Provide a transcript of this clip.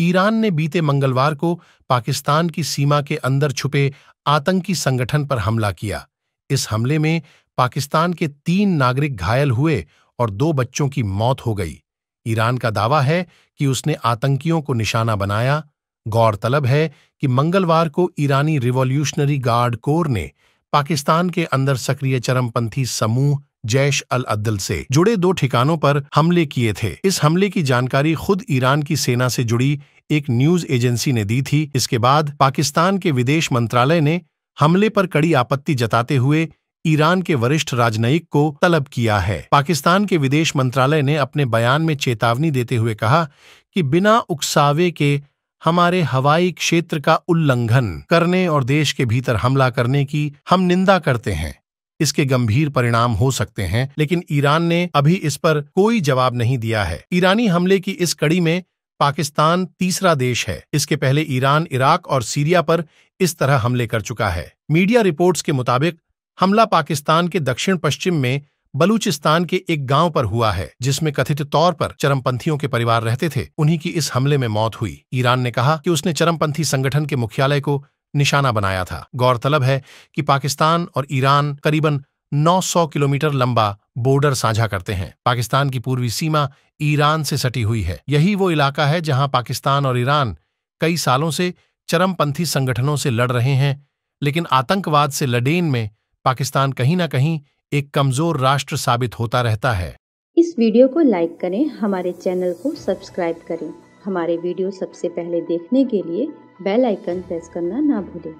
Iran ने बीते मंगलवार को पाकिस्तान की सीमा के अंदर छुपे आतंकी संगठन पर हमला किया इस हमले में पाकिस्तान के तीन नागरिक घायल हुए और दो बच्चों की मौत हो गई ईरान का दावा है कि उसने आतंकियों को निशाना बनाया गौरतलब है कि मंगलवार को ईरानी रिवॉल्यूशनरी गार्ड कोर ने पाकिस्तान के अंदर सक्रिय चरमपंथी समूह जैश अल अद्दल से जुड़े दो ठिकानों पर हमले किए थे इस हमले की जानकारी खुद ईरान की सेना से जुड़ी एक न्यूज एजेंसी ने दी थी इसके बाद पाकिस्तान के विदेश मंत्रालय ने हमले पर कड़ी आपत्ति जताते हुए ईरान के वरिष्ठ राजनयिक को तलब किया है पाकिस्तान के विदेश मंत्रालय ने अपने बयान में चेतावनी देते हुए कहा कि बिना उकसावे के हमारे हवाई क्षेत्र का उल्लंघन करने और देश के भीतर हमला करने की हम निंदा करते हैं इसके गंभीर परिणाम हो सकते हैं लेकिन ईरान ने अभी इस पर कोई जवाब नहीं दिया है ईरानी हमले की इस कड़ी में पाकिस्तान तीसरा देश है इसके पहले ईरान इराक और सीरिया पर इस तरह हमले कर चुका है मीडिया रिपोर्ट्स के मुताबिक हमला पाकिस्तान के दक्षिण पश्चिम में बलूचिस्तान के एक गांव पर हुआ है जिसमें कथित तौर पर चरमपंथियों के परिवार रहते थे उन्हीं की इस हमले में मौत हुई ईरान ने कहा कि उसने चरमपंथी संगठन के मुख्यालय को निशाना बनाया था गौरतलब है कि पाकिस्तान और ईरान करीबन 900 किलोमीटर लंबा बॉर्डर साझा करते हैं पाकिस्तान की पूर्वी सीमा ईरान से सटी हुई है यही वो इलाका है जहां पाकिस्तान और ईरान कई सालों से चरमपंथी संगठनों से लड़ रहे हैं लेकिन आतंकवाद से लडेन में पाकिस्तान कहीं ना कहीं एक कमजोर राष्ट्र साबित होता रहता है इस वीडियो को लाइक करें हमारे चैनल को सब्सक्राइब करें हमारे वीडियो सबसे पहले देखने के लिए बेल आइकन प्रेस करना ना भूलें